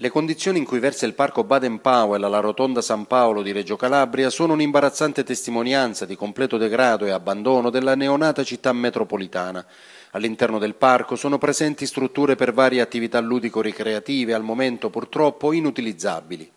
Le condizioni in cui versa il parco Baden-Powell alla rotonda San Paolo di Reggio Calabria sono un'imbarazzante testimonianza di completo degrado e abbandono della neonata città metropolitana. All'interno del parco sono presenti strutture per varie attività ludico-ricreative, al momento purtroppo inutilizzabili.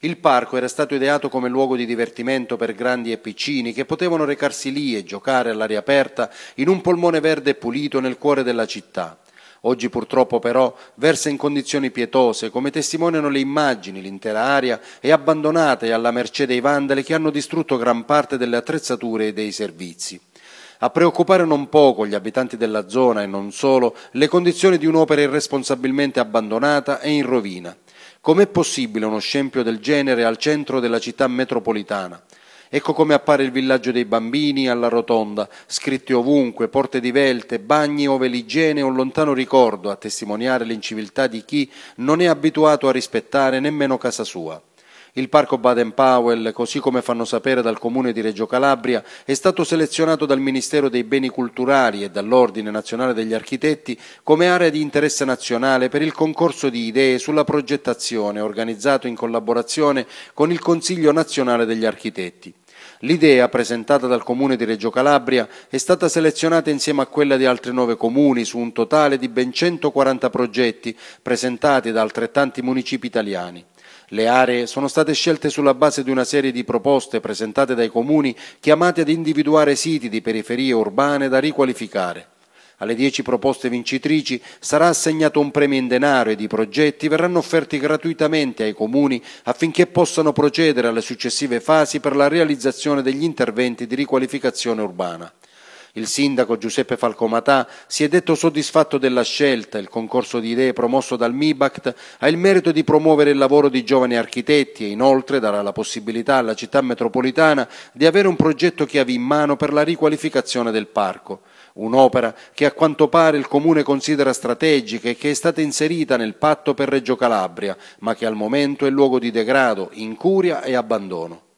Il parco era stato ideato come luogo di divertimento per grandi e piccini che potevano recarsi lì e giocare all'aria aperta in un polmone verde pulito nel cuore della città. Oggi purtroppo però versa in condizioni pietose, come testimoniano le immagini, l'intera area è abbandonata e alla mercé dei vandali che hanno distrutto gran parte delle attrezzature e dei servizi. A preoccupare non poco gli abitanti della zona e non solo le condizioni di un'opera irresponsabilmente abbandonata e in rovina. Com'è possibile uno scempio del genere al centro della città metropolitana? Ecco come appare il villaggio dei bambini alla rotonda, scritti ovunque, porte divelte, bagni ove l'igiene è un lontano ricordo a testimoniare l'inciviltà di chi non è abituato a rispettare nemmeno casa sua. Il parco Baden Powell, così come fanno sapere dal comune di Reggio Calabria, è stato selezionato dal Ministero dei Beni Culturali e dall'Ordine Nazionale degli Architetti come area di interesse nazionale per il concorso di idee sulla progettazione organizzato in collaborazione con il Consiglio Nazionale degli Architetti. L'idea, presentata dal Comune di Reggio Calabria, è stata selezionata insieme a quella di altri nove comuni su un totale di ben 140 progetti presentati da altrettanti municipi italiani. Le aree sono state scelte sulla base di una serie di proposte presentate dai comuni chiamati ad individuare siti di periferie urbane da riqualificare. Alle 10 proposte vincitrici sarà assegnato un premio in denaro ed i progetti verranno offerti gratuitamente ai comuni affinché possano procedere alle successive fasi per la realizzazione degli interventi di riqualificazione urbana. Il sindaco Giuseppe Falcomatà si è detto soddisfatto della scelta. Il concorso di idee promosso dal MIBACT ha il merito di promuovere il lavoro di giovani architetti e inoltre darà la possibilità alla città metropolitana di avere un progetto chiave in mano per la riqualificazione del parco un'opera che a quanto pare il Comune considera strategica e che è stata inserita nel patto per Reggio Calabria, ma che al momento è luogo di degrado, incuria e abbandono.